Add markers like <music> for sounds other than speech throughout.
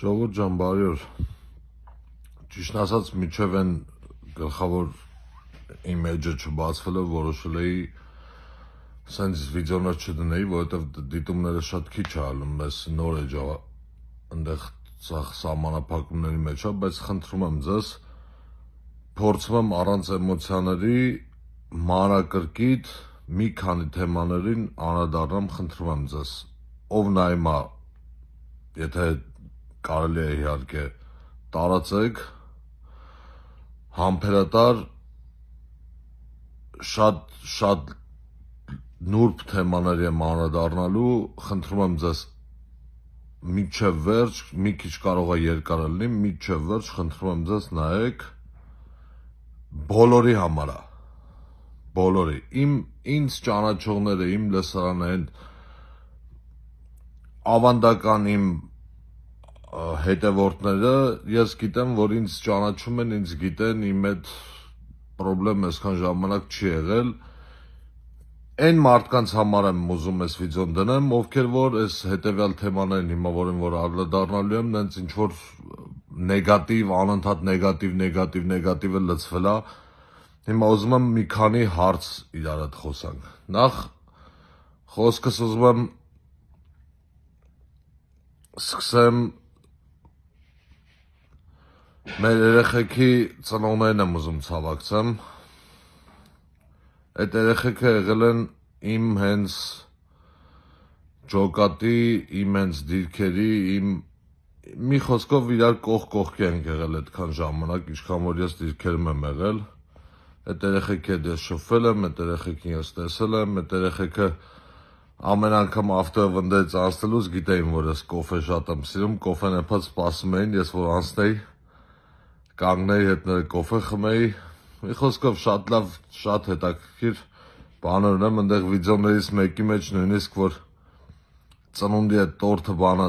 Ժողովուրդ ջան, բարի օր։ Ճիշտ ասած, միջև այն գլխավոր image-ը չբացվելը որոշել էի սենց վիդեոներ չդնեի, որովհետև դե դիտումները շատ քիչ է ալում, ես նոր է ջա այնտեղ ցախ սահմանափակումների մեջ է, բայց խնդրում եմ ձեզ փորձում եմ առանց էմոցիաների մանրակրկիտ մի քանի թեմաներին անդրադառնամ, խնդրում եմ ձեզ։ Ով նայմա, եթե կարելի է իհարկե տարածեք համբերատար շատ շատ նուրբ թեմաներ եմ անդրադառնալու, խնդրում եմ ձեզ միջև վերջ, մի քիչ կարող է երկար լինի, միջև վերջ խնդրում եմ ձեզ նայեք բոլորի համար է։ Բոլորի։ Իմ ինձ ճանաչողները, իմ լսարանային ավանդական իմ հետևորդները ես գիտեմ, որ ինձ ճանաչում են, ինձ գիտեն, իմ այդ պրոբլեմ այսքան ժամանակ չի եղել։ Այն մարդկանց համար եմ ուզում այս վիդեոն դնեմ, ովքեր որ այս հետևյալ թեմաներին հիմա որին որ անդրադառնալու եմ, նենց ինչ որ նեգատիվ, անընդհատ նեգատիվ, նեգատիվ, նեգատիվը լցվել է։ Հիմա ուզում եմ մի քանի հարց իրար հետ խոսանք։ Նախ խոսքս ուզում եմ սկսեմ Մեր երեխեքի ծնողներն եմ ուզում ցավակցեմ։ Այդ երեխեքը եղել են իմ հենց ջոկատի, իմ հենց դիրքերի, իմ մի խոսքով իրար կող կողքի են եղել այդքան ժամանակ, ինչքան որ ես դիրքերում եմ եղել։ Այդ երեխեքի հետ ես շփվել եմ, այդ երեխեքին ես տեսել եմ, այդ երեխեքը ամեն անգամ ավտովնդեց անցնելուց գիտեին, որ ես կոֆե շատ եմ սիրում, կոֆեն եփած սպասում էին, ես որ անցնեի կանգնեի հետ կոֆե խմեի, մի խոսքով շատ լավ, շատ հետաքրքիր բաներ ունեմ, այնտեղ վիդեոներից մեկի մեջ նույնիսկ որ ծնունդի այդ տորթը բանը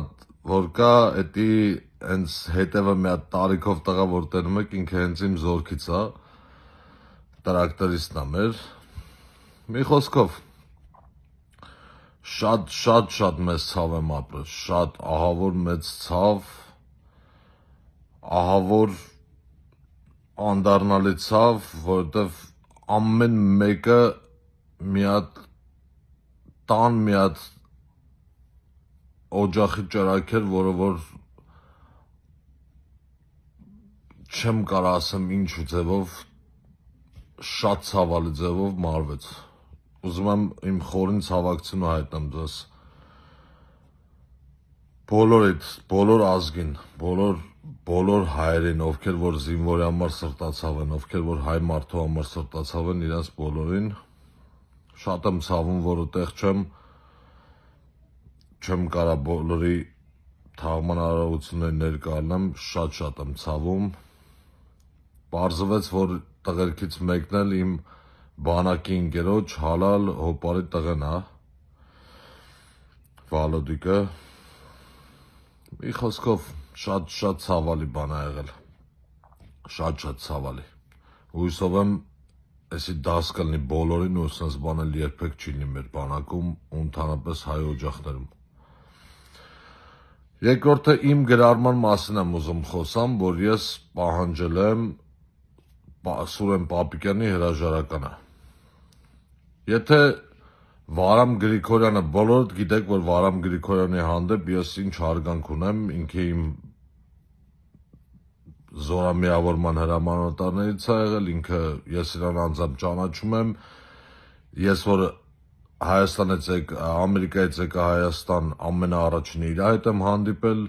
որ կա, էդի հենց հետևը մի հատ տարիքով տղա որ տերում եք, ինքը հենց իմ զորքից է, տրակտորիստն է մեր։ Մի խոսքով շատ շատ շատ մեծ ցավ եմ ապրել, շատ ահավոր մեծ ցավ, ահավոր անդառնալի ցավ, որովհետև ամեն մեկը մի հատ տան մի հատ օջախի ճրակ էր, որը որ չեմ կարող ասեմ ինչ ու ձևով շատ ցավալի ձևով մարվեց։ Ուզում եմ իմ խորին ցավակցին ու հայտնեմ ձեզ բոլորից, բոլոր ազգին, բոլոր բոլոր հայերին, ովքեր որ զինվորի համար սրտացավ են, ովքեր որ հայ մարդու համար սրտացավ են, իրաց բոլորին շատ եմ ցավում, որովհետեղ չեմ չեմ կարա բոլորի թաղման արարողությունները ներկայանամ, շատ-շատ եմ ցավում։ Պարզվեց, որ տղերքից մեկն էլ իմ բանակի ընկերոջ հալալ հոպարի տղեն է։ Վալոդիկը մի խոսքով շատ շատ ցավալի բան ա եղել։ Շատ շատ ցավալի։ Հույսով եմ էսի դաս կլնի բոլորին ու սենց բան էլ երբեք չի լինի մեր բանակում ու ընդհանրապես հայ օջախներում։ Երկրորդը իմ գրառման մասին եմ ուզում խոսամ, որ ես պահանջել եմ Սուրեն Պապիկյանի հրաժարականը։ Եթե Վարամ Գրիգորյանը բոլորդ գիտեք, որ Վարամ Գրիգորյանի հանդեպ ես ինչ հարգանք ունեմ, ինքը իմ զորամիավորման հրամանատարներից է եղել, ինքը ես իրան անձամբ ճանաչում եմ։ Ես որ Հայաստանից եկ Ամերիկայից եկ Հայաստան ամենաառաջին իր հետ եմ հանդիպել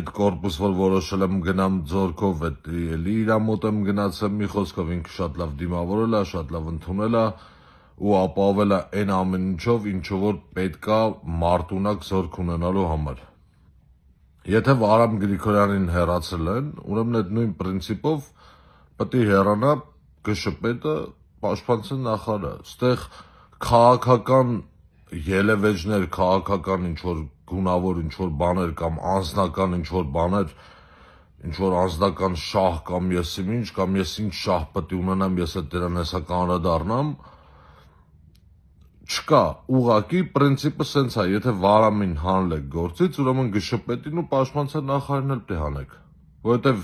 այդ կորպուս որ որոշել եմ գնամ ձորքով էլի իր մոտ եմ գնացել մի խոսքով ինքը շատ լավ դիմավորել է շատ լավ ընդունել է ու ապահովելը այն ամեն ինչով, ինչը որ պետքա մարտունակ զորք ունենալու համար։ Եթե Վարամ Գրիգորյանին հերացել են, ուրեմն այդ նույն principով պետք է հերանա գշպետը պաշտպանության նախարարը։ Այստեղ քաղաքական ելևեջներ, քաղաքական ինչ որ գունավոր ինչ որ բաներ կամ անձնական ինչ որ բաներ, ինչ որ անձնական շահ կամ եսիմինչ կամ ես ինչ շահ պետք ունենամ, ես այդ դրանեսական դառնամ, դա չկա։ Ուղղակի principle սենց է, եթե վարամին հանել գործից, ուրեմն գշպետին ու պաշտպանության նախարարին էլ պետք է հանեք, որովհետև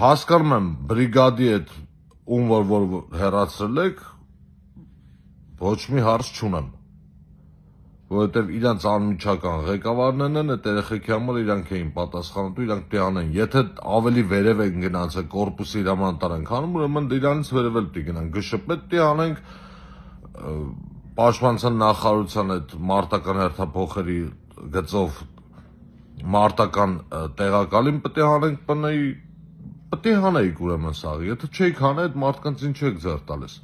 հասկանում եմ բրիգադի այդ ում որ որ հերացրել եք ոչ մի հարց չունեմ որովհետև իրանց անմիջական ղեկավարներն են, այդ երեխեքի համար իրանք էին պատասխանատու, իրանք պետք է անեն։ Եթե ավելի վերև են գնացել կորպուսի հրամանատարանք անում, ուրեմն իրանից վերև էլ պետք է գնան։ ԳՇՊ պետք է անենք պաշտպանության նախարարության այդ մարտական հերթափոխերի գծով մարտական տեղակալին պետք է հանենք բնեի պետք է հանեիք ուրեմն սա եթե չեք հանել այդ մարդկանց ինչ եք ձեռ տալիս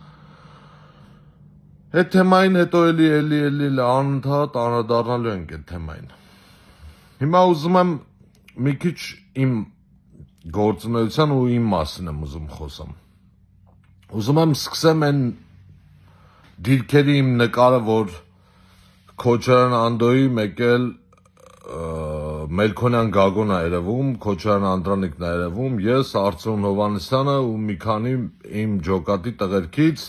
այդ թեմային հետո էլի էլի էլի անընդհատ անդառնալու ենք այդ թեմային հիմա ուզում եմ մի քիչ իմ գործունեության ու իմ մասին եմ ուզում խոսեմ ուզում եմ սկսեմ այն դիրքերի իմ նկարը, որ Քոչարյան Անդոյի մեկել Մելքոնյան Գագոն է երևում, Քոչարյան Անդրանիկն է երևում, ես Արծուն Հովանեսյանը ու մի քանի իմ ջոկատի տղերքից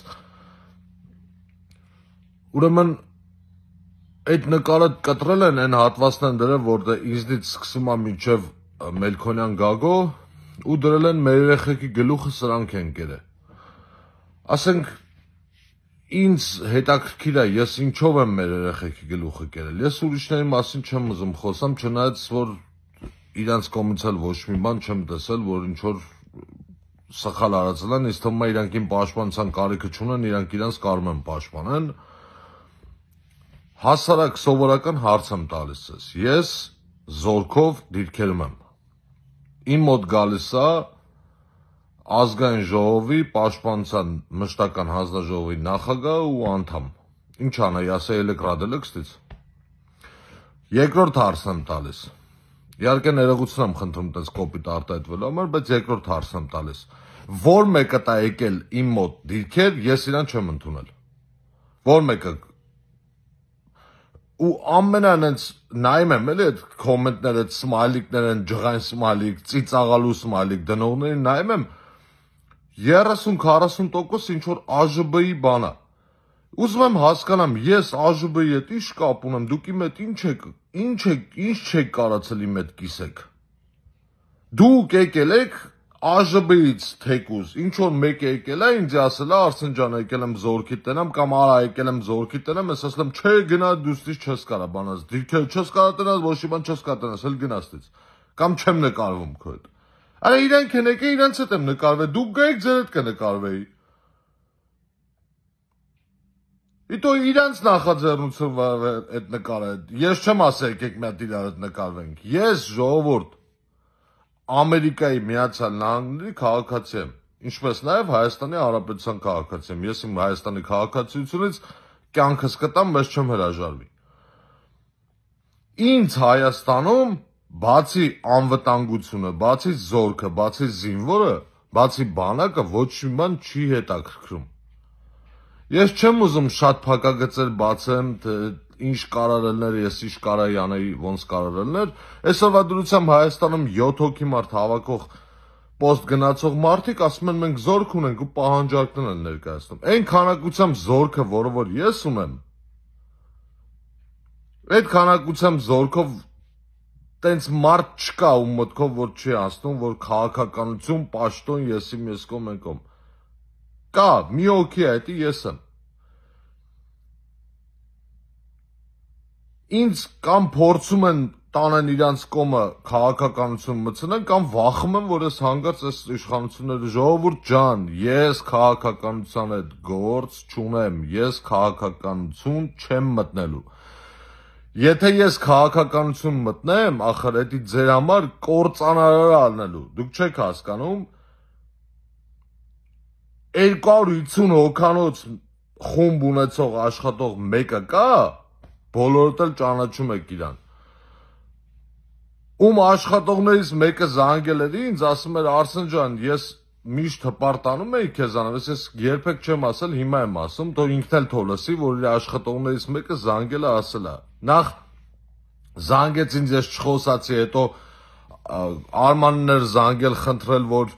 ուրեմն այդ նկարը կտրել են այն հատվածն են դրել, որտեղ իզդից սկսում է միջև Մելքոնյան Գագո ու դրել են մեր երեխեքի գլուխը սրանք են գերել։ Ասենք ինձ հետաքրքիր է, ես ինչով եմ մեր երեխեքի գլուխը կերել։ Ես ուրիշների մասին չեմ ուզում խոսամ, չնայած որ իրանց կողմից էլ ոչ մի բան չեմ տեսել, որ ինչ որ սխալ արածել են, ես թվում է իրանքին պաշտպանության կարիքը չունեն, իրանք իրանց կարող են պաշտպանեն։ Հասարակ սովորական հարց եմ տալիս ես։ Ես զորքով դիրքերում եմ։ Իմ մոտ գալիս է ազգային ժողովի պաշտպանության մշտական հանձնաժողովի նախագահ ու անդամ։ Ինչ անայի, ասել եք ռադել եք ստից։ Երկրորդ հարցն եմ տալիս։ Իհարկե ներողություն եմ խնդրում տես կոպիտ արտահայտվելու համար, բայց երկրորդ հարցն եմ տալիս։ Որ մեկը տա եկել իմ մոտ դիրքեր, ես իրան չեմ ընդունել։ Որ մեկը ու ամենան այնց նայում եմ էլի այդ կոմենտները, այդ սմայլիկները, ջղայն սմայլիկ, ծիծաղալու սմայլիկ դնողներին նայում եմ, նայմ եմ 30-40% ինչ որ ԱԺԲ-ի բանա։ Ուզում եմ հասկանամ, ես ԱԺԲ-ի հետ ի՞նչ կապ ունեմ, դուք իմ հետ ի՞նչ եք, ի՞նչ եք, ի՞նչ չեք կարացել իմ հետ կիսեք։ Դուք եկել եք ԱԺԲ-ից թեկուզ, ինչ որ մեկ եկել է ինձ ասել է Արսեն ջան, եկել եմ զորքի տնեմ կամ արա եկել եմ զորքի տնեմ, ես ասել եմ, չէ գնա դուստից չես կարա բանաս, դիրքը չես կարա տնաս, ոչ մի բան չես կարա տնաս, հել գնա ստից։ Կամ չեմ նկարվում քո հետ։ Արա իրենք հնեք է, իրենց հետ եմ նկարվել, դուք գայեք, ձեր հետ կնկարվեի։ Իտո իրանց նախաձեռնությունը այդ նկարը, ես չեմ ասել եկեք մի հատ իրար հետ նկարվենք։ Ես ժողովուրդ Ամերիկայի Միացյալ Նահանգների քաղաքացի եմ, ինչպես նաև Հայաստանի Հանրապետության քաղաքացի եմ։ Ես իմ Հայաստանի քաղաքացիությունից կյանքս կտամ, բայց չեմ հրաժարվի։ Ինչ Հայաստանում բացի անվտանգությունը, բացի զորքը, բացի զինվորը, բացի բանակը ոչ մի բան չի հետաքրքրում։ Ես չեմ ուզում շատ փակագծեր բացեմ, թե ինչ կարարելներ, ես ինչ կարայի անեի, ոնց կարարելներ։ Այսօրվա դրությամբ Հայաստանում 7 հոգի մարդ հավաքող պոստ գնացող մարդիկ ասում են մենք զորք ունենք ու պահանջարկներ են ներկայացնում։ Այն քանակությամբ զորքը, որը որ ես ունեմ, այդ քանակությամբ զորքով տենց մարդ չկա ու մտքով որ չի անցնում, որ քաղաքականություն, պաշտոն, ես իմ ես կոմ ենք կոմ։ Կա, մի օքի է, դա ես եմ։ Ինձ կամ փորձում են տանեն իրանց կոմը քաղաքականություն մցնեն կամ վախում եմ որ ես հանգած այս իշխանությունները ժողովուրդ ջան ես քաղաքականության հետ գործ չունեմ ես քաղաքականություն չեմ մտնելու Եթե ես քաղաքականություն մտնեմ, ախր դա ձեր համար կորցանարար անելու։ Դուք չեք հասկանում 250 հոկանոց խումբ ունեցող աշխատող մեկը կա, բոլորդ էլ ճանաչում եք իրան։ Ում աշխատողներից մեկը զանգել էր ինձ, ասում էր Արսեն ջան, ես միշտ հպարտանում էի քեզանով, ես երբեք չեմ ասել, հիմա եմ ասում, թող ինքն էլ թող լսի, որ իր աշխատողներից մեկը զանգել է ասել է։ ասելա նախ զանգեց ինձ ես չխոսացի, հետո Արմաններ զանգել խնդրել, որ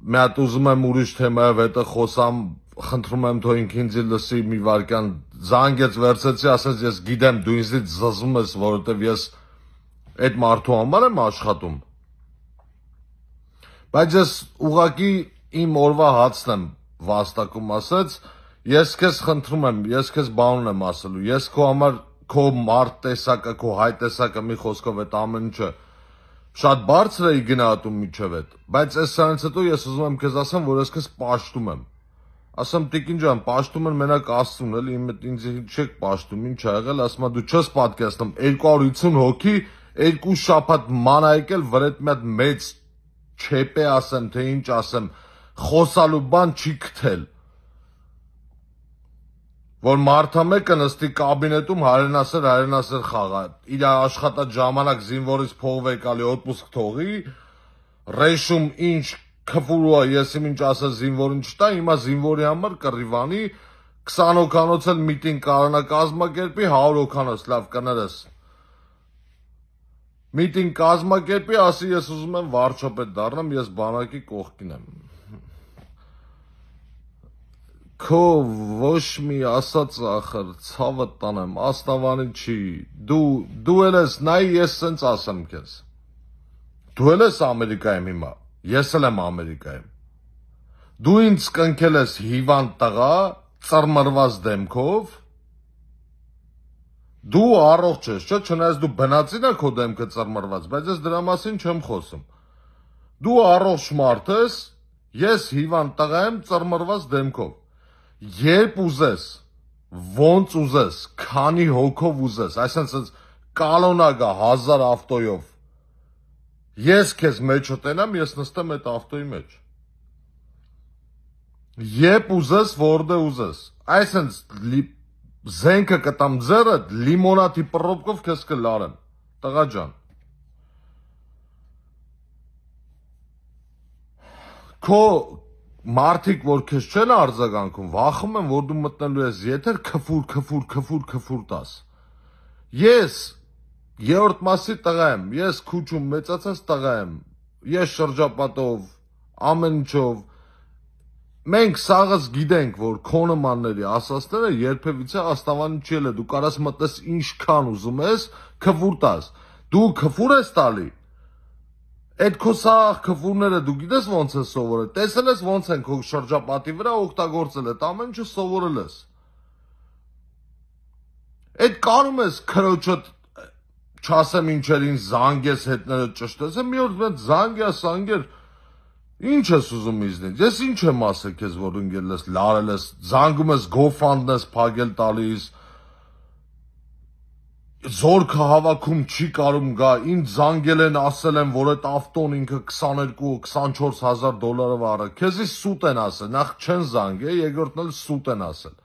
մի հատ ուզում եմ ուրիշ թեմայով հետը խոսամ, խնդրում եմ թո ինքն ինձ լսի մի վարքան զանգեց վերցեցի, ասաց ես գիտեմ դու ինձ զզվում ես, որովհետև ես այդ մարդու համար եմ աշխատում։ Բայց ես ուղակի իմ օրվա հացն եմ վաստակում ասած, ես քեզ խնդրում եմ, ես քեզ բանուն եմ ասելու, ես քո համար քո մարդ տեսակը, քո հայ տեսակը մի խոսքով այդ ամեն ինչը շատ բարձր էի գնահատում միջև այդ, բայց այս սրանից հետո ես ուզում եմ քեզ ասեմ, որ ես քեզ պաշտում եմ։ Ասեմ Տիկին ջան, պաշտում են մենակ Աստծուն, էլի իմ հետ ինձ չեք պաշտում, ինչ ա եղել, ասում դու չես պատկերացնում 250 հոգի երկու շաբաթ մանայկել վրետ մի հատ մեծ չեպե ասեմ, թե ինչ ասեմ, խոսալու բան չի գտել որ մարդամեկը նստի կաբինետում հայրենասեր հայրենասեր խաղա, իր աշխատած ժամանակ զինվորից փողով է գալի օտպուսկ թողի, ռեշում ինչ քֆուրուա ես իմ ինչ ասա զինվորին չտա, հիմա զինվորի համար կռիվանի 20 օկանոց էլ միտինգ կառնակազմակերպի 100 օկանոց լավ կներես։ Միտինգ կազմակերպի ասի ես ուզում եմ վարչապետ դառնամ, ես բանակի կողքին եմ քո ոչ մի ասած ախր ցավը տանեմ, աստավանի չի։ Դու դու ես նայ ես սենց ասեմ քեզ։ Դու ես Ամերիկայում հիմա, ես էլ եմ Ամերիկայում։ Դու ինձ կնքել ես հիվանդ տղա, ծռմռված դեմքով։ Դու առողջ ես, չէ՞, չնայած դու բնածին ես քո դեմքը ծռմռված, բայց ես դրա մասին չեմ խոսում։ Դու առողջ մարդ ես, ես հիվանդ տղա եմ ծռմռված դեմքով երբ ուզես, ոնց ուզես, քանի հոգով ուզես, այսինքն սենց կալոնակա 1000 ավտոյով։ Ես քեզ մեջը տենամ, ես նստեմ այդ ավտոյի մեջ։ Երբ ուզես, որտե ուզես։ Այսինքն զենքը կտամ ձերը, լիմոնադի պռոբկով քեզ կլարեմ, տղա ջան։ Քո մարդիկ, որ քեզ չեն արձագանքում, վախում են, որ դու մտնելու ես եթեր քֆուր, քֆուր, քֆուր, քֆուր տաս։ Ես երրորդ մասի տղա եմ, ես քուչում մեծացած տղա եմ։ Ես շրջապատով, ամեն ինչով մենք սաղս գիտենք, որ քո նմանների ասածները երբևիցե աստավանի չի ելը։ Դու կարաս մտես ինչքան ուզում ես, քֆուր տաս։ Դու քֆուր ես տալի, Այդ քո սաղ քվուրները դու գիտես ոնց է սովորել։ Տեսել ես ոնց են քո շրջապատի վրա օգտագործել այդ ամեն ինչը սովորել ես։ Այդ կարում ես քրոջդ չասեմ ինչերին զանգես հետները ճշտես։ Մի օր դու զանգյա սանգեր Ինչ ես ուզում իզնից։ Ես ինչ եմ ասել քեզ, որ ընկել ես, լարել ես, զանգում ես, գոֆանդն ես փակել տալիս, զորքը հավաքում չի կարում գա, ինձ զանգել են, ասել են, որ այդ ավտոն ինքը 22-24 հազար դոլարով առը, կեզի սուտ են ասել, նախ չեն զանգե, եգորդն էլ սուտ են ասել,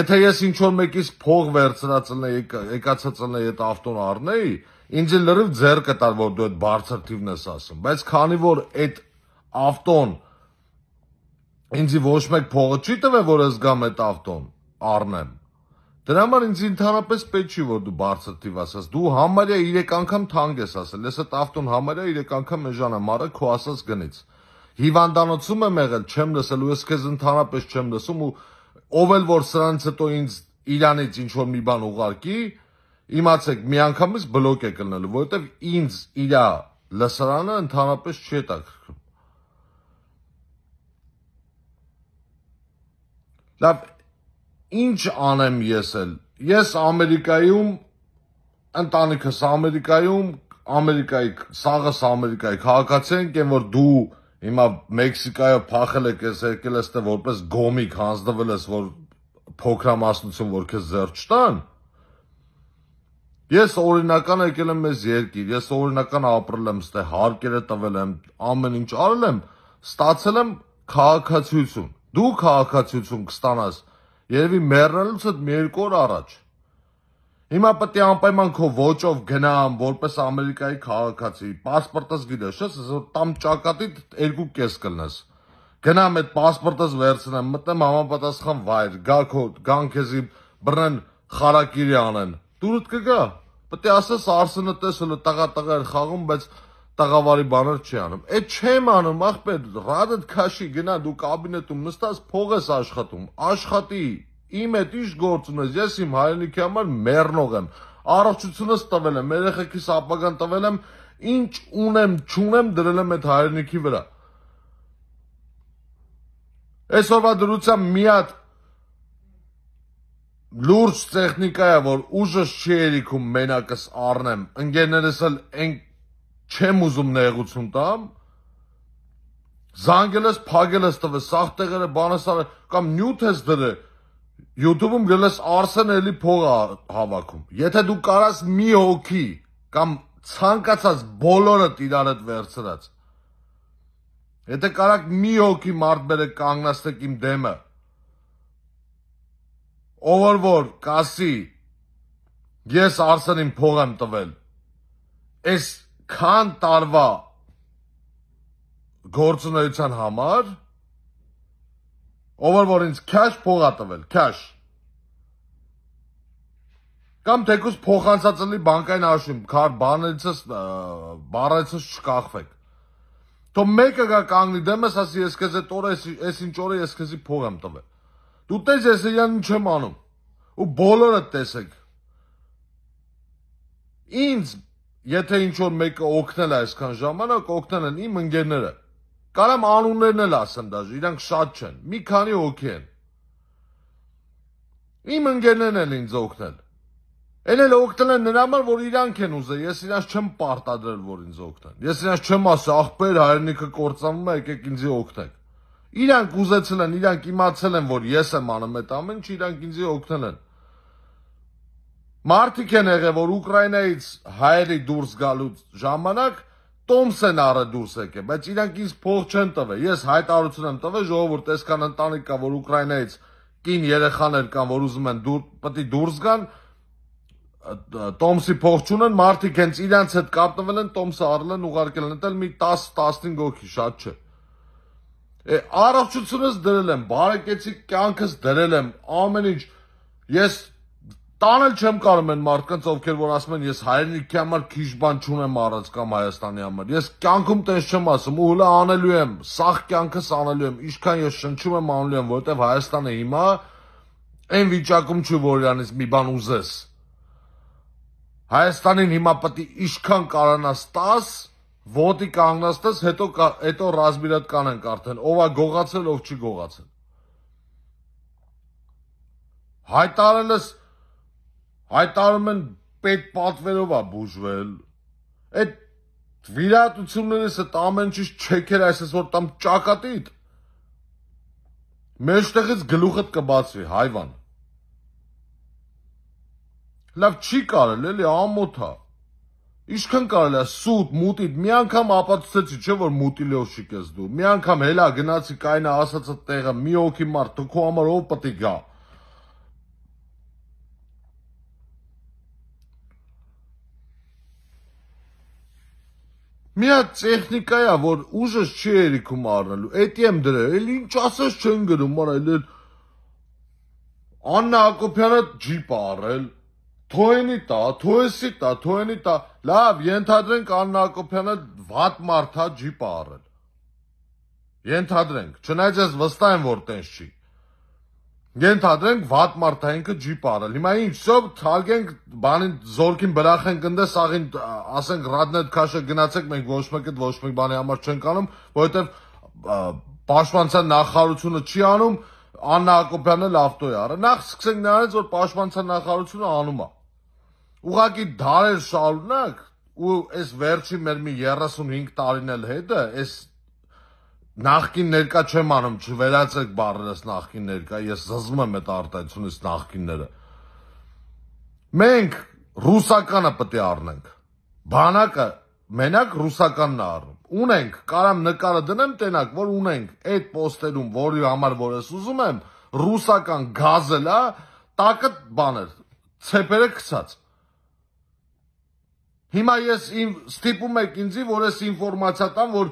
եթե ես ինչ-որ մեկիս փող վերցրացն է, եկացացն է այդ ավտոն արնեի, ինձ էլ լրիվ ձեր կտար, որ դու այդ բարձր թիվն ես ասում, բայց քանի որ այդ ավտոն ինձի ոչ մեկ փողը չի տվել, որ ես գամ այդ ավտոն, առնեմ, Դրա համար ինձ ընդհանրապես պետք չի որ դու բարձր թիվ ասաս։ Դու համարյա 3 անգամ թանկ ես ասել։ Ես այդ ավտոն համարյա 3 անգամ մեժանա մարը քո ասած գնից։ Հիվանդանոցում եմ եղել, չեմ լսել ու ես քեզ ընդհանրապես չեմ լսում ու ով էլ որ սրանից հետո ինձ Իրանից ինչ որ մի բան ուղարկի, իմացեք, մի անգամից բլոկ է կլնելու, որովհետև ինձ իր լսարանը ընդհանրապես չի հետաքրքրում։ Լավ, ինչ անեմ ես էլ։ Ես Ամերիկայում ընտանիքս Ամերիկայում, Ամերիկայի սաղս Ամերիկայի քաղաքացին եմ, որ դու հիմա Մեքսիկայով փախել եք, ես եկել ես դե որպես գոմիկ հանձնվել ես, որ փոքրամասնություն որ քեզ ձեռք չտան։ Ես օրինական եկել եմ մեզ երկիր, ես օրինական ապրել եմ, ստե հարկերը տվել եմ, ամեն ինչ արել եմ, ստացել եմ քաղաքացիություն։ Դու քաղաքացիություն կստանաս Երևի մեռնելուց հետ մի երկու օր առաջ։ Հիմա պետք է անպայման քո ոճով գնամ, որպես ամերիկայի քաղաքացի։ Պասպորտս գիտես, ես որ տամ ճակատիդ երկու կես կլնես։ Գնամ այդ պասպորտս վերցնեմ, մտնեմ համապատասխան վայր, գա քո գանքեզի բռնեն խարակիրի անեն։ Դուրդ կգա։ Պետք է ասես արսենը տեսել տղա տղա էր խաղում, բայց տաղավարի բաներ չի անում։ Այդ չեմ անում, ախպեր, ռադդ քաշի գնա դու կաբինետում նստած փող ես աշխատում, աշխատի, իմ հետ ի՞նչ գործ ունես, ես իմ հայրենիքի համար մեռնող եմ։ Առողջությունս տվել եմ, երեխեքիս ապագան տվել եմ, ինչ ունեմ, չունեմ դրել եմ այդ հայրենիքի վրա։ Այսօրվա դրությամբ մի հատ լուրջ տեխնիկա է, որ ուժս չի երիքում մենակս առնեմ, ընկերներս էլ ենք չեմ ուզում նեղություն տամ, զանգել ես, փակել ես տվել, սաղ տեղերը բանասարը կամ նյութ ես դրել, YouTube-ում գրել ես Արսեն էլի փող հավաքում։ Եթե դու կարաս մի հոգի կամ ցանկացած բոլորը իրար հետ վերցրած։ Եթե կարաք մի հոգի մարդ բերեք կանգնացեք իմ դեմը։ Ով որ որ կասի ես Արսենին փող եմ տվել։ Այս քան տարվա գործունեության համար ովը որ ինձ cash փողա տվել, cash կամ թեկուս փոխանցած լինի բանկային աշում, քար բանելիցս բառացս չկախվեք։ Թո մեկը գա կանգնի դեմս, ասի ես քեզ այդ օրը էս ինչ օրը ես քեզի փող եմ տվել։ Դու տես ես իրան ինչ եմ անում։ Ու բոլորը տեսեք։ Ինձ եթե ինչ որ մեկը օգնել է այսքան ժամանակ, օգնել են իմ ընկերները։ Կարամ անուններն էլ ասեմ դաժե, իրանք շատ չեն, մի քանի հոգի են։ Իմ ընկերներն են ինձ օգնել։ Էն էլ օգնել են նրա համար, որ իրանք են ուզել, ես իրանք չեմ պարտադրել, որ ինձ օգնեն։ Ես իրանք չեմ ասի, ախպեր, հայրենիքը կործանում է, եկեք ինձ օգնեք։ Իրանք ուզեցել են, իրանք իմացել են, որ ես եմ անում այդ ամեն ինչը, իրանք ինձ օգնել են։ Մարդիկ են եղել, որ Ուկրաինայից հայերի դուրս գալուց ժամանակ տոմս են առը դուրս եկել, բայց իրանք ինձ փող չեն տվել։ Ես հայտարարություն եմ տվել ժողովուրդ, այսքան ընտանիք կա, որ Ուկրաինայից կին երեխաներ կան, որ ուզում են դուր պետք է դուրս գան, տոմսի փող չունեն, մարդիկ հենց իրանց հետ կապնվել են, տոմսը առել են, ուղարկել են, դա մի 10-15 հոգի շատ չէ։ Առողջությունս դրել եմ, բարեկեցիկ կյանքս դրել եմ, ամեն ինչ ես Տանել չեմ կարող են մարդկանց, ովքեր որ ասում են ես հայրենիքի համար քիչ բան չունեմ առած կամ Հայաստանի համար։ Ես կյանքում տես չեմ ասում, ու հլա անելու եմ, սախ կյանքս անելու եմ, ինչքան ես շնչում եմ անելու եմ, որովհետև Հայաստանը հիմա այն վիճակում չի, որ իրանից մի բան ուզես։ Հայաստանին հիմա պետք է ինչքան կարանաս 10 ոտի կանգնածտես, հետո հետո ռազմիրատ կանենք արդեն, ով է գողացել, ով չի գողացել։ Հայտարարելս հայտարում են պետ պատվերով է բուժվել։ Այդ վիրատություններս այդ ամեն ինչ չեքեր այսպես որ տամ ճակատիդ։ Մեջտեղից գլուխդ կբացվի, հայվան։ Լավ չի կարել, էլի ամոթա։ Ինչքան կարել է սուտ, մուտիտ, մի անգամ ապացուցեցի, չէ որ մուտիլյոշիկ ես դու։ Մի անգամ հելա գնացի կայնա ասացը տեղը, մի օքի մարդ, դու քո համար ով պտի գա։ Մի հատ տեխնիկա է, որ ուժս չի երիքում առնելու։ Էդի եմ դրել, էլ ինչ ասես չեն գրում, արա էլ Աննա Հակոբյանը ջիպ առել, Թոյնի տա, Թոյսի տա, Թոյնի տա։ Լավ, ենթադրենք Աննա Հակոբյանը վատ մարդ է ջիպ առել։ Ենթադրենք, չնայած ես վստահ եմ, որ տենց չի։ Գենթադրենք վատ մարդայինքը ջի պարել։ Հիմա ինչ, всё թարգենք բանին զորքին բրախենք ընդ սաղին ասենք ռադնետ քաշը գնացեք մենք ոչ մեկը ոչ մեկ բանի համար չենք անում, որովհետև պաշտպանության նախարարությունը չի անում, Աննա Հակոբյանն էլ ավտոյ արա։ Նախ սկսենք նրանից, որ պաշտպանության նախարարությունը անում է։ Ուղղակի դարեր շարունակ ու այս վերջի մեր մի 35 տարին էլ հետը այս նախքին ներկա չեմ անում, չվերացեք բառերս նախքին ներկա, ես զզում եմ այդ արտահայտությունից նախքինները։ Մենք ռուսականը պետք է առնենք։ Բանակը մենակ ռուսականն է առնում։ Ունենք, կարամ նկարը դնեմ տենակ, որ ունենք այդ պոստերում, որի համար որ ես ուզում եմ, ռուսական գազել է, տակը բաներ, ցեփերը գցած։ Հիմա ես իմ ստիպում եք ինձի, որ ես ինֆորմացիա տամ, որ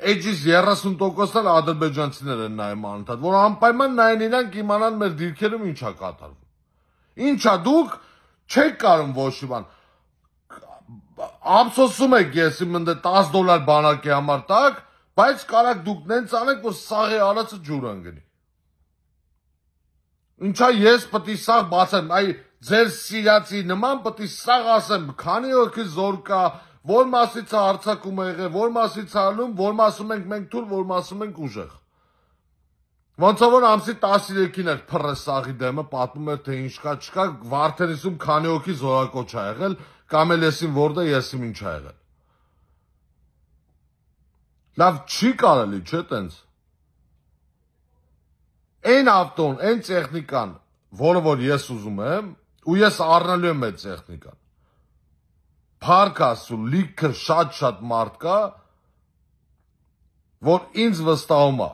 edge-ից 30%-ը ադրբեջանցիներ են նայում անընդհատ, որ անպայման նայեն իրանք իմանան մեր դիրքերում ինչա կատարվում։ Ինչա դուք չեք կարող ոչ մի բան։ Ափսոսում եք ես իմ ընդ 10 դոլար բանակի համար տակ, բայց կարաք դուք նենց անեք, որ սաղի արածը ջուր անգնի։ Ինչա ես պետք է սաղ բացեմ, այ ձեր սիրացի նման պետք է սաղ ասեմ, քանի օքի զոր կա, զորկա Որ մասից է հարցակումը եղել, որ մասից է անում, որ մասում ենք մենք թուլ, որ մասում ենք ուժեղ։ Ոնց որ ամսի 13-ին էր փռեսաղի դեմը պատմում էր թե ինչ կա, չկա, Վարդենիսում քանի օքի զորակոչ ա եղել, կամ էլ եսին որտե եսիմ ինչ ա եղել։ Լավ չի կարելի, չէ՞ տենց։ Այն ավտոն, այն տեխնիկան, որը որ ես ուզում եմ, ու ես առնելու եմ այդ տեխնիկան։ Փառք Աստծո, լիքը շատ-շատ մարդ կա, որ ինձ վստահում է։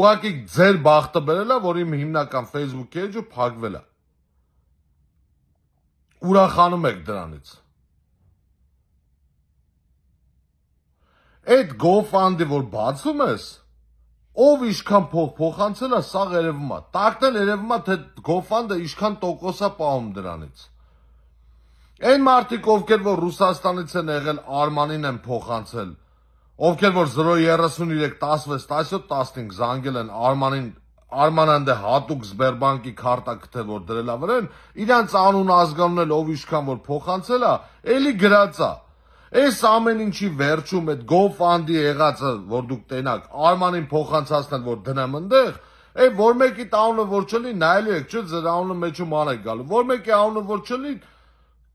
Ուղղակի ձեր բախտը բերել է, որ իմ հիմնական Facebook page-ը փակվել է։ Ուրախանում եք դրանից։ Այդ GoFund-ը, որ բացում ես, ով ինչքան փող փոխանցել է, սա երևում է։ Տակնել երևում է, թե GoFund-ը ինչքան տոկոսա պահում դրանից։ Այն մարդիկ, ովքեր որ Ռուսաստանից են եղել, Արմանին են փոխանցել, ովքեր որ 033 16 17 15 զանգել են Արմանին Արմանանդե հատուկ Սբերբանկի քարտակը որ դրելա վրան, իրանց անուն ազգանունն էլ ով ինչքան որ փոխանցել է, էլի գրածա։ Այս ամեն ինչի վերջում այդ GoFund-ի եղածը, որ դուք տենակ, Արմանին փոխանցածն որ դնեմ այնտեղ, այ որ մեկի տաունը որ չլի, նայել եք, չէ՞ ձեր անունը մեջում անել գալու։ Որ մեկի անունը որ չլի,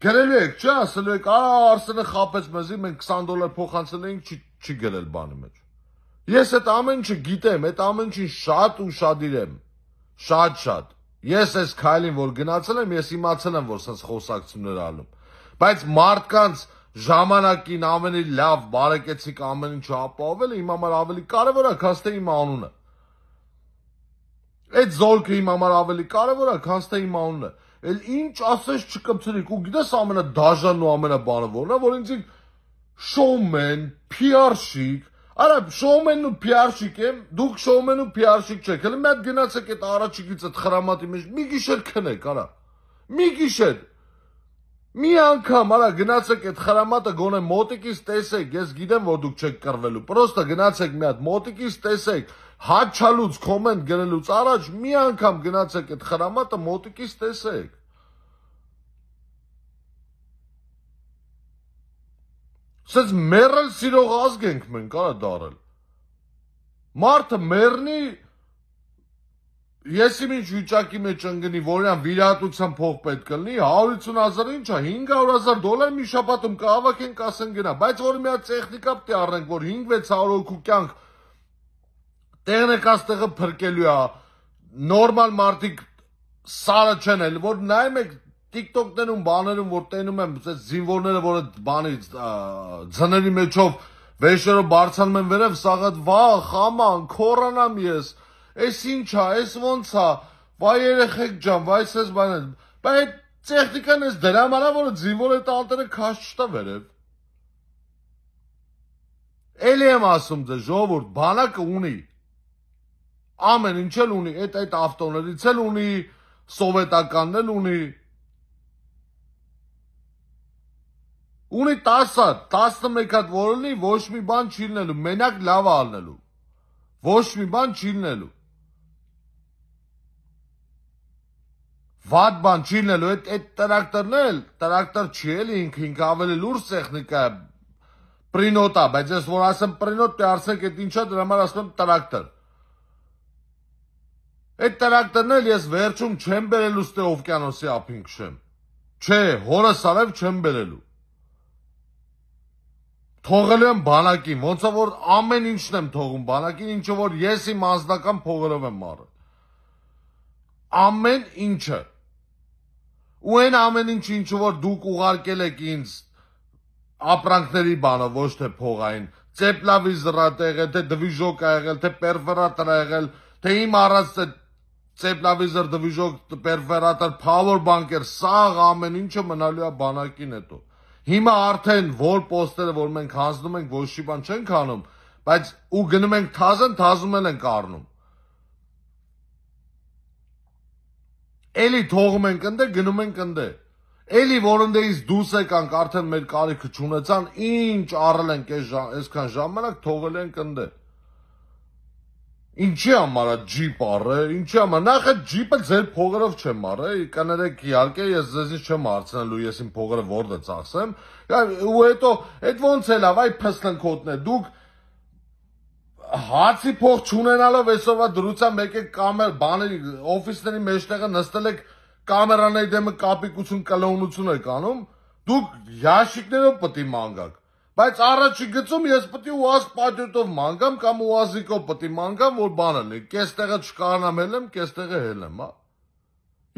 Գրելու եք, չէ, ասելու եք, «Ա, Արսենը խապես մեզի, մենք 20 դոլար փոխանցել էինք, չի չի գնել բանի մեջ»։ Ես այդ ամեն ինչը գիտեմ, այդ ամեն ինչին շատ ու շադիր եմ։ Շատ-շատ։ Ես այս քայլին, որ գնացել եմ, ես իմացել եմ, որ սենց խոսակցություններ անում։ Բայց մարդկանց ժամանակին ամենի լավ բարեկեցիկ ամեն ինչը ապահովելը իմ համար ավելի կարևոր է, հա, քան թե իմ անունը։ Այդ զորքը իմ համար ավելի կարևոր է, հա, քան թե իմ անունը։ Էլ ինչ ասես չկպցրիք, ու գիտես ամենադաժանն ու ամենաբանը որն է, որ ինձ շոումեն, PR-շիկ, արա շոումենն ու PR-շիկ եմ, դուք շոումեն ու PR-շիկ չեք, հենց մի հատ գնացեք այդ առաջիկից այդ խրամատի մեջ, մի գիշեր քնեք, արա։ Մի գիշեր Մի անգամ, արա գնացեք այդ խրամատը գոնե մոտիկից տեսեք, ես գիտեմ որ դուք չեք կռվելու։ Պրոստը գնացեք մի հատ մոտիկից տեսեք, հաչալուց կոմենտ գրելուց առաջ մի անգամ գնացեք այդ խրամատը մոտիկից տեսեք։ Սենց մերել սիրող ազգ ենք մենք, արա դարել։ Մարդը մեռնի ես իմ ինչ վիճակի մեջ ընկնի, որյան վիրատության փող պետք կլինի, 150.000 ինչա, 500.000 դոլար մի շաբաթում կհավաքենք, ասեն գնա, բայց որ մի հատ տեխնիկա պետք է առնենք, որ 5-600 հոգու կյանք տեղն է կաստեղը փրկելու է, նորմալ մարդիկ սարը չեն էլ, որ նայում եք TikTok-ներում բաներում, որ տենում եմ, այս զինվորները, որը բանի ձների մեջով վեշերով բարձանում են վերև, սաղատ վախ, աման, կորանամ ես, այս ինչ է, այս ոնց է, վայ երեխեք ջան, վայ սես բան են, բայ այդ տեխնիկան ես դրա համար է, որը զինվոր է տալտերը քաշ չտա վերև։ Էլի եմ ասում ձեզ, ժողովուրդ, բանակը ունի, ամեն ինչ էլ ունի, այդ այդ ավտոներից էլ ունի, սովետականն էլ ունի։ Ունի 10-ը, 11-ը որ լինի, ոչ մի բան չի լինելու, մենակ լավ ալնելու։ Ոչ մի բան չի լինելու։ Վատ բան չի լինելու, այդ այդ տրակտորն էլ, տրակտոր չի էլ ինքին, ավելի լուրջ տեխնիկա է, պրինոտա, բայց ես որ ասեմ պրինոտ, թե արսեք այդ ինչա, դրա համար ասում եմ տրակտոր։ Այդ տրակտորն էլ ես վերջում չեմ բերելու ստե օվկիանոսի ափին քշեմ։ Չէ, հորս արև չեմ բերելու։ Թողել եմ բանակին, ոնց որ ամեն ինչն եմ թողում բանակին, ինչ որ ես իմ ազնական փողերով եմ մարը։ Ամեն ինչը։ Ու այն ամեն ինչ ինչ որ դուք ուղարկել եք ինձ ապրանքների բանով, ոչ թե փողային, ծեպլավի զրատեղ է, թե դվիժոկ ա եղել, թե պերվերատր ա եղել, թե իմ առած այդ ծեպլավիզեր դվիժոկ պերվերատոր power banker սաղ ամեն ինչը մնալու է բանակին հետո հիմա արդեն որ պոստերը որ մենք հանձնում ենք ոչ մի բան չենք անում բայց ու գնում ենք թազեն թազում են ենք առնում էլի թողում ենք ընդ գնում ենք ընդ էլի որոնդեից դուրս եկանք արդեն մեր կարիքը չունեցան ինչ առել ենք այս այսքան ժամանակ թողել ենք ընդ Ինչի համար է ջիպ առը, ինչի համար, նախ այդ ջիպը ձեր փողերով չեմ առը, կներեք իհարկե ես ձեզից չեմ հարցնելու, ես իմ փողերը որտե ծախսեմ, ու հետո այդ ոնց էլ ավ, այ փստնքոտն է, դուք հացի փող չունենալով այսովա դրուցա մեկ է կամեր, բաների օֆիսների մեջտեղը նստել եք կամերաների դեմը կապիկություն կլոնություն եք անում, դուք յաշիկներով պետք է մանգակ Բայց առաջի գծում ես պետք է УԱԶ պատյոտով մանգամ կամ УԱԶիկով պետք է մանգամ, որ բանը լինի։ Կեստեղը չկարնամ ելեմ, կեստեղը հելեմ, հա։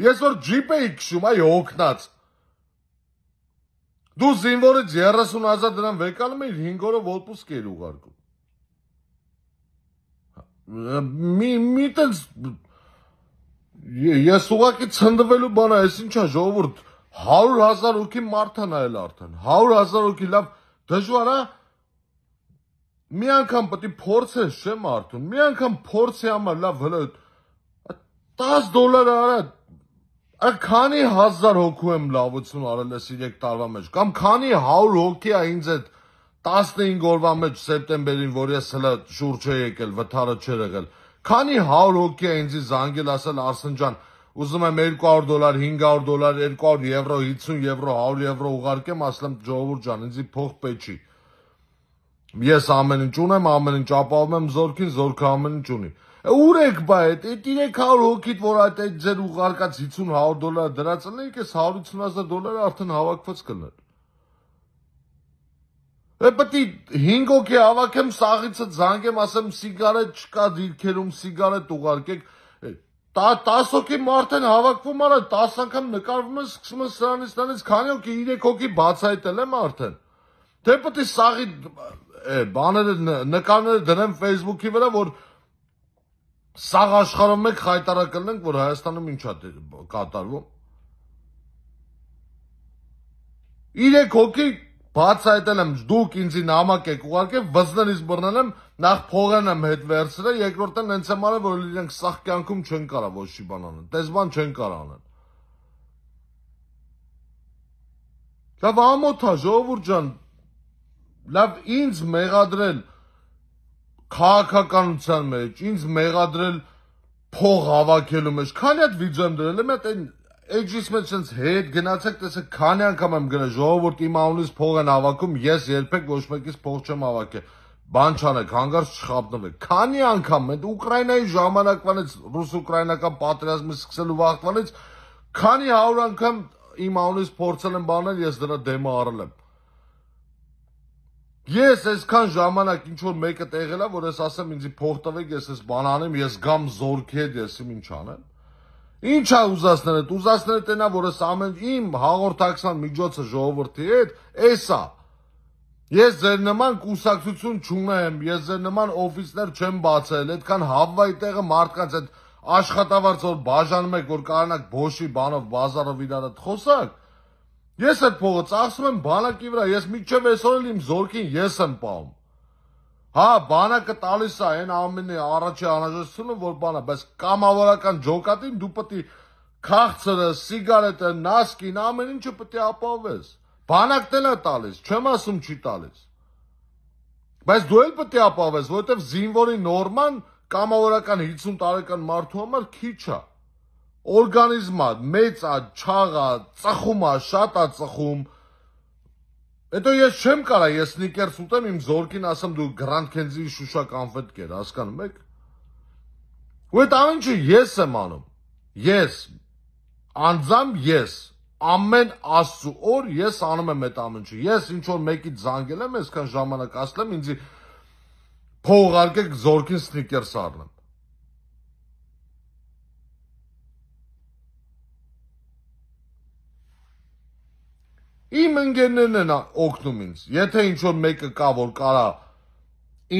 Ես որ ջիփ էի քշում, այ հոգնած։ Դու զինվորից 30000 դրամ վեկալում էիր 5 օրով օտպուսկ էր ուղարկում։ հա, Մի մի տես ես ուղակի ցնդվելու բան է, այս ինչա ժողովուրդ 100000 հոգի մարդ անալ արդեն։ 100000 հոգի լավ Դժվար է մի անգամ պետք է փորձես, չէ՞ մարդուն։ Մի անգամ փորձի համար լավ հլը 10 դոլար արա Ա քանի հազար հոգու եմ լավություն արել այս 3 տարվա մեջ կամ քանի 100 հոգի է ինձ այդ 15 օրվա մեջ սեպտեմբերին, որ ես հələ շուրջ եկ եկ եկ, վթարը չեր եղել։ Քանի 100 հոգի է ինձ զանգել ասել Արսեն ջան, ուզում եմ 200 դոլար, 500 դոլար, 200 եվրո, 50 եվրո, 100 եվրո ուղարկեմ, ասեմ ժողովուրդ ջան, ինձի փող պեչի։ Ես ամեն ինչ ունեմ, ամեն ինչ ապահովում եմ զորքին, զորքը ամեն ինչ ունի։ Ուր եք բայ այդ 300 հոգիդ, որ այդ այդ ձեր ուղարկած 50-100 դոլար դրած լինեք, էս 150.000 դոլարը արդեն հավաքված կլներ։ Է պետք է 5 հոգի հավաքեմ, սաղիցը զանգեմ, ասեմ սիգարետ չկա դիրքերում, սիգարետ ուղարկեք, 10 հոգի մարդ են հավաքվում արա 10 անգամ նկարվում են սկսում են սրանից տանից քանի հոգի 3 հոգի բացայտել եմ արդեն թե դե պետք է սաղի բաները նկարները դնեմ Facebook-ի վրա որ սաղ աշխարհում մեկ հայտարար կլնենք, որ Հայաստանում ինչա կատարվում։ Իրեք հոգի բաց այտել եմ, դուք ինձի նամակ եք ուղարկել, վզնելիս բռնել եմ, նախ փողեն եմ հետ վերցրել, երկրորդն հենց եմ արել, որ իրենք սախ կյանքում չեն կարա ոչ մի բան անեն։ Տես բան չեն կարա անեն։ Լավ ամոթա ժողովուրդ ջան։ Լավ ինձ մեղադրել քաղաքականության մեջ, ինձ մեղադրել փող հավաքելու մեջ։ Քանի հատ վիդեո եմ դրել, մեն այն էջից մեջ ցենց հետ գնացեք, տեսեք քանի անգամ եմ գրել ժողովուրդ իմ անունից փող են հավաքում, ես երբեք ոչ մեկից փող չեմ հավաքել բան չանեք, հանգարց չխապնվեք։ Քանի անգամ մենք Ուկրաինայի ժամանակվանից ռուս-ուկրաինական պատերազմը սկսելու վաղտվանից քանի հարյուր անգամ իմ անունից փորձել են բանել, ես դրա դեմը առել եմ։ Ես այսքան ժամանակ ինչ որ մեկը տեղել է, որ ես ասեմ ինձի փող տվեք, ես ես բան անեմ, ես գամ զորքի հետ, ես իմ ինչ անեմ։ Ինչ է ուզածները, ուզածները տենա, որ ես ամեն իմ հաղորդակցման միջոցը ժողովրդի հետ, էսա։ Ես ձեր նման կուսակցություն չունեմ, ես ձեր նման օֆիսներ չեմ բացել, այդքան հավվայ տեղը մարդկանց այդ աշխատավարձ որ բաժանում եք, որ կարանակ բոշի բանով բազարով իրար այդ խոսակ, ես այդ փողը ծախսում եմ բանակի վրա, ես միջև այսօր էլ իմ զորքին ես եմ պահում։ Հա, բանակը տալիս է այն ամենի առաջի անհրաժեշտությունը, որ բանա, բայց կամավորական ջոկատին դու պետք է քաղցրը, սիգարետը, նասկին, ամեն ինչը պետք է ապահովես։ Բանակտել է տալիս, չեմ ասում չի տալիս։ Բայց դու էլ պետք է ապավես, որովհետև զինվորի նորման կամավորական 50 տարեկան մարդու համար քիչ է։ Օրգանիզմը մեծ է, չաղ է, ծխում է, շատ է ծխում։ Հետո ես չեմ կարա, ես սնիկերս ուտեմ, իմ զորքին ասեմ դու Grand Kenzie շուշա կոնֆետ կեր, հասկանում եք։ Ու այդ ամեն ինչը ես եմ անում։ Ես անձամբ ես ամեն աստծու օր ես անում եմ այդ ամեն ինչը։ Ես ինչ որ մեկի զանգել եմ, այսքան ժամանակ ասել եմ, ինձ փողարկեք զորքին սնիկերս առնեմ։ Իմ ընկերներն են օգնում ինձ։ Եթե ինչ որ մեկը կա, որ կարա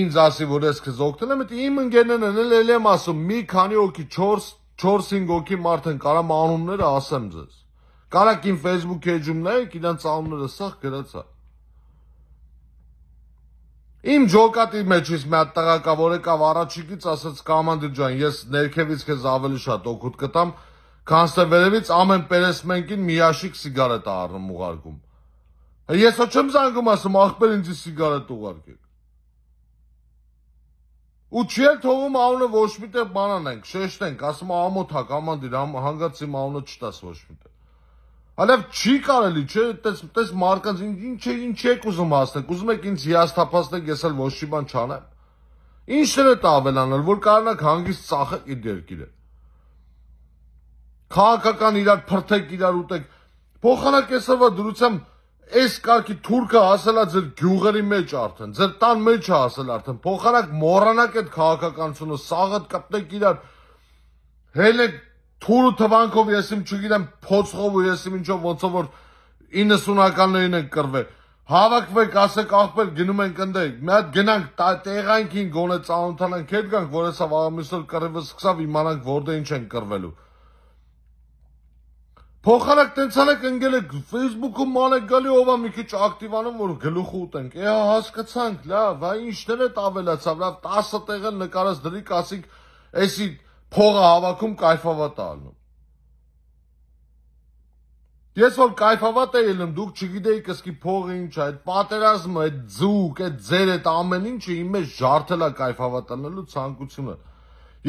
ինձ ասի, որ ես քեզ օգնել եմ, դա իմ ընկերներն են, էլ եմ ասում, մի քանի օքի 4 4-5 օքի մարդ են կարամ անունները ասեմ ձեզ։ Կարակ իմ Facebook էջում նայեք, իրանց անունները սաղ գրացա։ Իմ ջոկատի մեջից մի հատ տղա կա, որ եկավ առաջիկից ասաց կամանդի ջան, ես ներքևից քեզ ավելի շատ օգուտ կտամ, քան թե վերևից ամեն պերեսմենքին մի աշիկ սիգարետ առնում ուղարկում։ Ես ոչ չեմ զանգում ասում, ախպեր ինձ սիգարետ ուղարկեք։ Ու չի թողում անունը ոչ միտեղ բանանենք, շեշտենք, ասում ամոթա հա, կամանդի հանգած իմ անունը չտաս ոչ միտեղ։ Այլև չի կարելի, չէ, տես տես մարկանց ինչ է, ինչ եք ուզում ասնել։ Ուզում եք ինձ հիասթափացնել, ես էլ ոչ մի բան չանեմ։ Ինչներ է տավելանել, որ կարողանաք հանգիստ ծախեք իր երկիրը։ Քաղաքական իրար փրթեք, իրար ուտեք։ Փոխանակ էսովա դրությամ այս կարգի թուրքը ասելա ձեր գյուղերի մեջ արդեն, ձեր տան մեջ է ասել արդեն։ Փոխանակ մոռանաք այդ քաղաքականությունը, սաղդ կպտեք իրար։ Հելեք Փուրը թվանքով ես իմ չգիտեմ փոցխով ու ես իմ ինչով ոնցով որ 90-ականներին են կռվել։ Հավաքվեք, ասեք ախպեր գնում ենք ընդ։ Մի հատ գնանք տեղանքին գոնե ծանոթանանք հետ գանք, որ հեսա վաղամիսոր կռիվը սկսավ իմանանք որտե դե ինչ են կռվելու։ Փոխարակ տենցան եք ընկել եք Facebook-ում մանեք գալի ովա մի քիչ ակտիվանում որ գլուխը ուտենք։ Էհա հասկացանք, լավ, այ ինչներ է տավելացավ, լավ 10 տեղ են նկարած դրիկ ասիկ, էսի փողը հավաքում кайֆավատ ալնում։ Ես որ кайֆավատ էի լինում, դուք չգիտեիք սկի փողը ինչ է, այդ պատերազմը, այդ ձուկ, այդ ձեր այդ ամեն ինչը իմ մեջ ջարդել է кайֆավատ անելու ցանկությունը։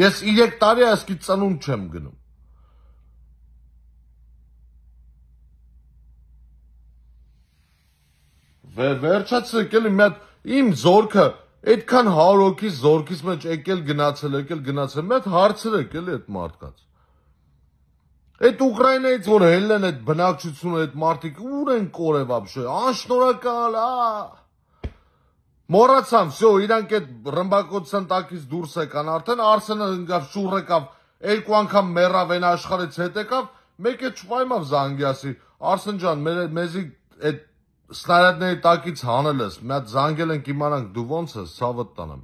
Ես 3 տարի ասկի ծնուն չեմ գնում։ Վերջացրեք էլի մի հատ իմ զորքը այդքան 100 հոգի զորքից մեջ եկել գնացել, եկել գնացել, մի հատ հարցրեք էլի այդ մարդկանց։ Այդ Ուկրաինայից որ հելն են այդ բնակչությունը, այդ մարդիկ ուր են կորև ապշե, անշնորհակալ, ա։ Մոռացան, всё, իրանք այդ ռմբակոծան տակից դուրս եկան, արդեն Արսենը ընկավ, շուռ եկավ, երկու անգամ մեռավ այն աշխարհից հետ եկավ, մեկը չվայմավ զանգի ասի, Արսեն ջան, մեր մեզի այդ Սնարյադների տակից հանել ես, մի հատ զանգել ենք իմանանք դու ոնց ես, ցավդ տանեմ։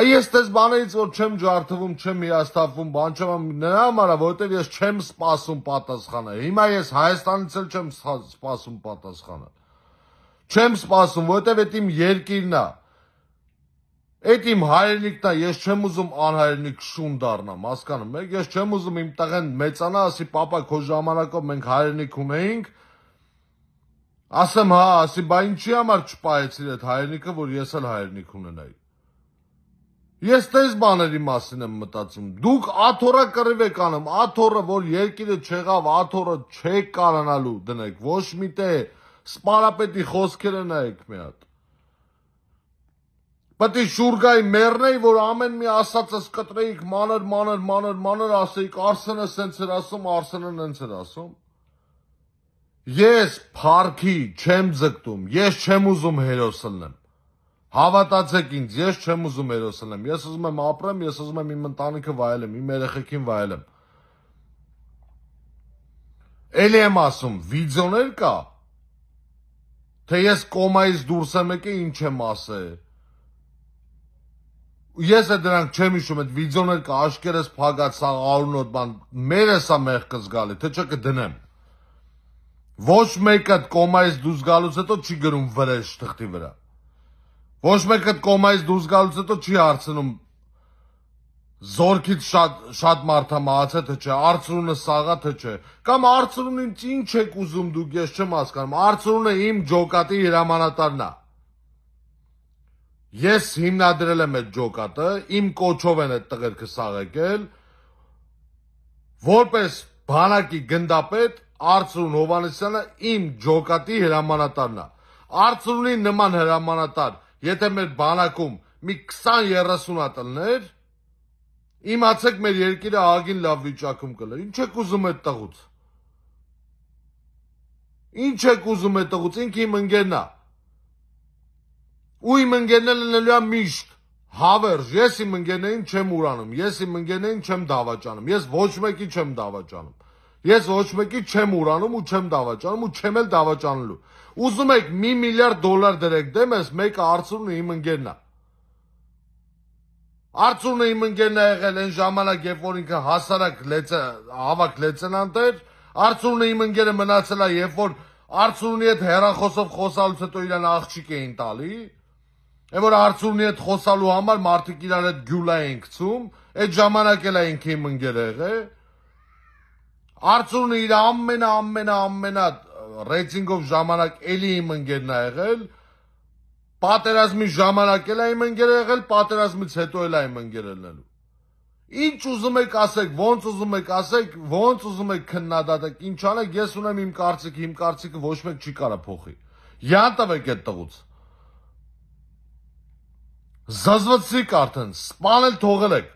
Այ ես տես բաներից որ չեմ ջարդվում, չեմ հիասթափվում, բան չեմ նրա համար, որովհետև ես չեմ սպասում պատասխանը։ Հիմա ես Հայաստանից էլ չեմ սպասում պատասխանը։ Չեմ սպասում, որովհետև այդ իմ երկիրն է։ Այդ իմ հայրենիքն է, ես չեմ ուզում անհայրենիք շուն դառնամ, հասկանում եք։ Ես չեմ ուզում իմ տղեն մեծանա, ասի, papa, քո ժամանակով մենք հայրենիք ունեինք, Ասեմ հա, ասի, բա ինչի համար չպայեցիր այդ հայրենիքը, որ ես էլ հայրենիք ունենայի։ Ես տես բաների մասին եմ մտածում։ Դուք աթորա կռիվ եք անում, աթորը, որ երկիրը չեղավ, աթորը չեք կարանալու դնեք, ոչ մի տե սպարապետի խոսքերը նայեք մի հատ։ Պետք է շուրգայի մեռնեի, որ ամեն մի ասածս կտրեիք մանր, մանր, մանր, մանր ասեիք, Արսենը սենց էր ասում, Արսենը նենց էր ասում։ Ես փառքի չեմ ձգտում, ես չեմ ուզում հերոս լինեմ։ Հավատացեք ինձ, ես չեմ ուզում հերոս լինեմ։ Ես ուզում եմ ապրեմ, ես ուզում եմ իմ ընտանիքը վայելեմ, իմ երեխեքին վայելեմ։ Էլի եմ ասում, վիդեոներ կա, թե ես կոմայից դուրս եմ եկել, ինչ եմ ասել։ Ես է դրանք չեմ հիշում, այդ վիդեոներ կա, աշկերս փագած սաղ արունոտ բան, մերս է մեղ կզգալի, թե չէ կդնեմ։ Ոչ մեկը կոմայից դուրս գալուց հետո չի գրում վրեժ թղթի վրա։ Ոչ մեկը կոմայից դուրս գալուց հետո չի հարցնում Զորքից շատ շատ մարդա մահացա թե չէ, Արծրունը սաղա թե չէ, կամ Արծրունին ինչ եք ուզում դուք, ես չեմ հասկանում։ Արծրունը իմ ջոկատի հրամանատարն է։ Ես հիմնադրել եմ այդ ջոկատը, իմ կոչով են այդ տղերքը սաղեկել, որպես բանակի գնդապետ Արծրուն Հովանեսյանը իմ ջոկատի հրամանատարն է։ Արծրունի նման հրամանատար, եթե մեր բանակում մի 20-30 ատլներ, իմացեք մեր երկիրը աղին լավ վիճակում կլեր։ Ինչ եք ուզում այդ տղուց։ Ինչ եք ուզում այդ տղուց, ինքը իմ ընկերն է։ Ու իմ ընկերն լինելու է միշտ հավերժ, ես իմ ընկերներին չեմ ուրանում, ես իմ ընկերներին չեմ դավաճանում, ես ոչ մեկի չեմ դավաճանում։ Ես ոչ մեկի չեմ ուրանում ու չեմ դավաճանում ու չեմ էլ դավաճանելու։ Ուզում եք 1 միլիարդ դոլար դրեք դեմս, մեկը արծունն ու իմ ընկերն է։ Արծունը իմ ընկերն է եղել այն ժամանակ, երբ որ ինքը հասարակ լեցը, հավաք լեցնանտ էր, Արծունը իմ ընկերը մնացել է, երբ որ Արծունի հետ հերախոսով խոսալուց հետո իրան աղջիկ էին տալի։ Այն որ Արծունի հետ խոսալու համար մարդիկ իրար հետ գյուլա էին գցում, այդ ժամանակ էլ է ինքը իմ ընկերը եղել Արծունը իր ամենա ամենա ամենա ռեյտինգով ժամանակ էլի իմ ընկերն է եղել։ Պատերազմի ժամանակ էլ է իմ ընկերը եղել, պատերազմից հետո էլ է իմ ընկերն ելու։ Ինչ ուզում եք ասեք, ոնց ուզում եք ասեք, ոնց ուզում եք քննադատեք, ինչ անեք, ես ունեմ իմ կարծիքը, իմ կարծիքը ոչ մեկ չի կարա փոխի։ Յան տվեք այդ տղուց։ Զազվացիկ արդեն, սպանել թողել եք։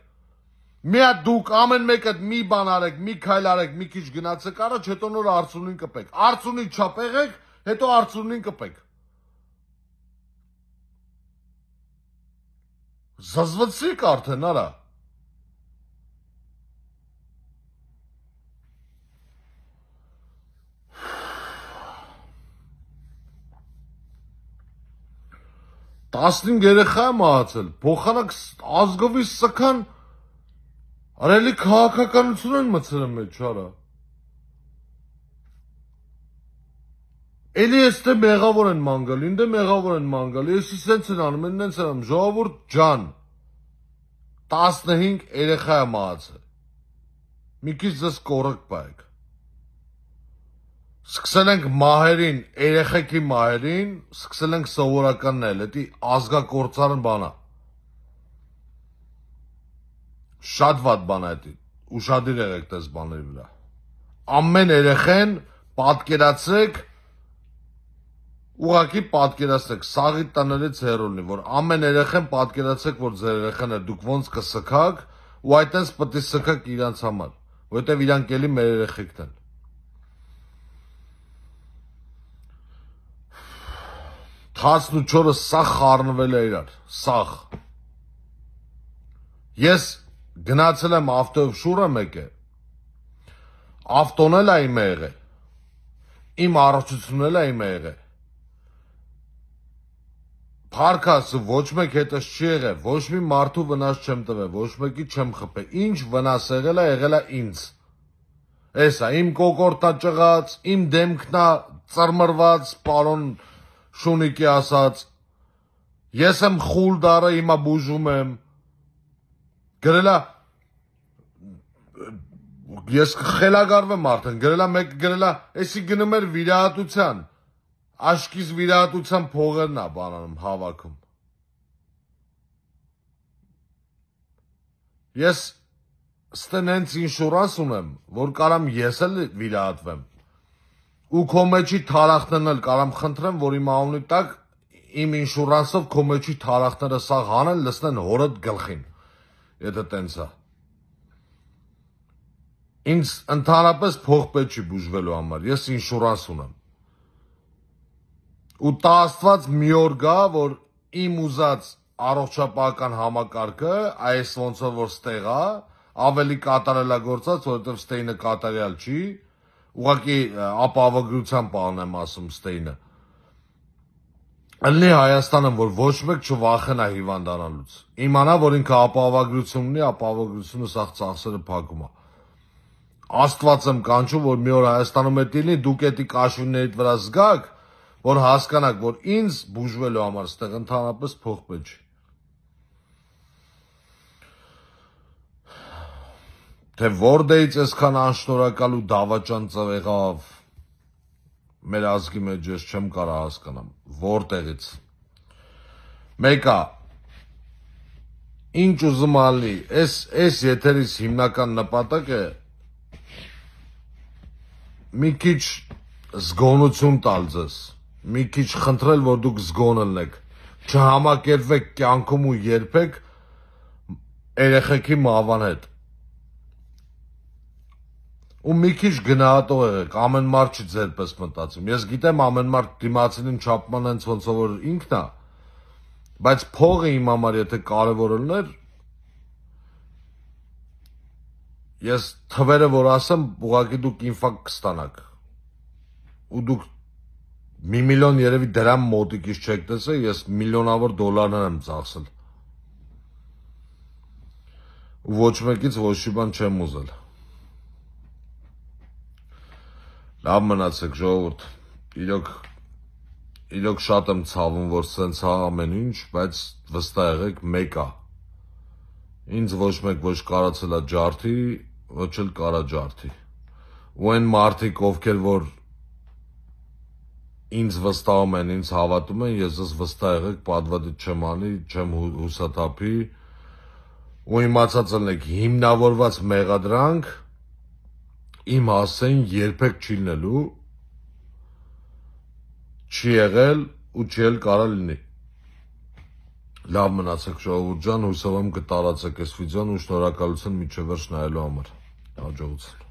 Միա դուք ամեն մեկը մի բան արեք, մի քայլ արեք, մի քիչ գնացեք առաջ, հետո նոր արցունին կպեք։ Արցունին չապեղեք, հետո արցունին կպեք։ Զազվեցիք արդեն, արա։ <sighs> Տասնիմ երեխա մահացել, փոխանակ ազգովի սքան Արելի քաղաքականություն են մցրել մեջ, արա։ Էլի էստե դե մեղավոր են մանգալ, ինդե մեղավոր են մանգալ, եսի սենց են անում, են նենց են անում, ժողովուրդ ջան, 15 երեխա է մահացը, մի կից ձեզ կորըկ պայք, սկսել ենք մահերին, երեխեքի մահերին, սկսել ենք սովորականն էլ, էտի ազգակործարն բանա, շատ ված բան է դա։ Ուշադիր եղեք դες բաների վրա։ Ամեն երեխեն պատկերացրեք ուղակի պատկերացրեք սաղի տներից հերոն ունի, որ ամեն երեխեն պատկերացրեք, որ ձեր երեխանը դուք ոնց կսկաք ու այտենց պետք է սկաք իրանց համար, որովհետև իրանք էլի մեր երեխեքն են։ Թասն ու չորը սախ խառնվել է իրար, սախ։ Ես Գնացել եմ ավտոյով շուրը մեկը։ Ավտոն էլ է իմը եղել։ Իմ առողջությունն էլ է իմը եղել։ Փարքասը ոչ մեկ հետս չի եղել, ոչ մի մարդու վնաս չեմ տվել, ոչ մեկի չեմ խփել։ Ինչ վնաս եղել է, եղել է ինձ։ Էսա իմ կոկորտա ճղած, իմ դեմքնա ծռմռված, պարոն Շունիկի ասած։ Ես եմ խուլ դարը, հիմա բուժում եմ գրելա ես խելագարվեմ արդեն, գրելա մեկ գրելա, էսի գնում էր վիրահատության, աշկիս վիրահատության փողերն է բանանում հավաքում։ Ես ստեն հենց ինշուրանս ունեմ, որ կարամ ես էլ վիրահատվեմ։ Ու քո մեջի թարախներն էլ կարամ խնդրեմ, որ իմ անունի տակ իմ ինշուրանսով քո մեջի թարախները սաղ հանեն, լցնեն հորդ գլխին եթե տենց է։ Ինձ ընդհանրապես փողպետ չի բուժվելու համար, ես ինշուրանս ունեմ։ Ու տա աստված մի օր գա, որ իմ ուզած առողջապահական համակարգը, այս ոնց որ ստեղա, ավելի կատարելագործած, որովհետև ստեյնը կատարյալ չի, ուղղակի ապահովագրության բանն եմ ասում ստեյնը։ Ըլլի Հայաստանը, որ ոչ մեկ չվախենա հիվանդանալուց։ Իմանա, որ ինքը ապահովագրությունն ունի, ապահովագրությունը սա ծախսերը փակում է։ Աստված եմ կանչում, որ մի օր Հայաստանում է լինի, դուք էդի կաշուններից վրա զգաք, որ հասկանաք, որ ինձ բուժվելու համար ստեղ ընդհանրապես փոխ չի։ Թե որդեից այսքան անշնորհակալ ու դավաճան ծվեղավ մեր ազգի մեջ ես չեմ կարող հասկանալ որտեղից։ Մեկա ինչ ուզում ալի, այս այս եթերից հիմնական նպատակը մի քիչ զգոնություն տալ ձեզ, մի քիչ խնդրել, որ դուք զգոն ելնեք, չհամակերպվեք կյանքում ու երբեք երեխեքի մահվան հետ ու մի քիչ գնահատող եղեք, ամեն մարդ չի ձեր պես մտածում։ Ես գիտեմ ամեն մարդ դիմացինին չափման հենց ոնց որ ինքն է, բայց փողը իմ համար եթե կարևոր լներ, ես թվերը որ ասեմ, ուղղակի դուք ինֆակտ կստանաք։ Ու դուք մի միլիոն երևի դրամ մոտիկից չեք տեսել, ես միլիոնավոր դոլարներ եմ ծախսել։ Ոչ մեկից ոչ մի բան չեմ ուզել։ Լավ մնացեք ժողովուրդ։ Իրոք իրոք շատ եմ ցավում, որ սենց հա ամեն ինչ, բայց վստահ եղեք, մեկ է։ Ինձ ոչ մեկ ոչ կարացել է ջարդի, ոչ էլ կարա ջարդի։ Ու այն մարդիկ, ովքեր որ ինձ վստահում են, ինձ հավատում են, ես ես վստահ եղեք, պատվադիտ չեմ անի, չեմ հուսաթափի ու իմացածն եք հիմնավորված մեղադրանք, իմ ասեն երբեք չի լինելու չի եղել ու չի էլ կարա լինի լավ մնացեք ժողովուրդ ջան հուսով եմ կտարածեք այս վիդեոն ու շնորհակալություն միջևերջ նայելու համար հաջողություն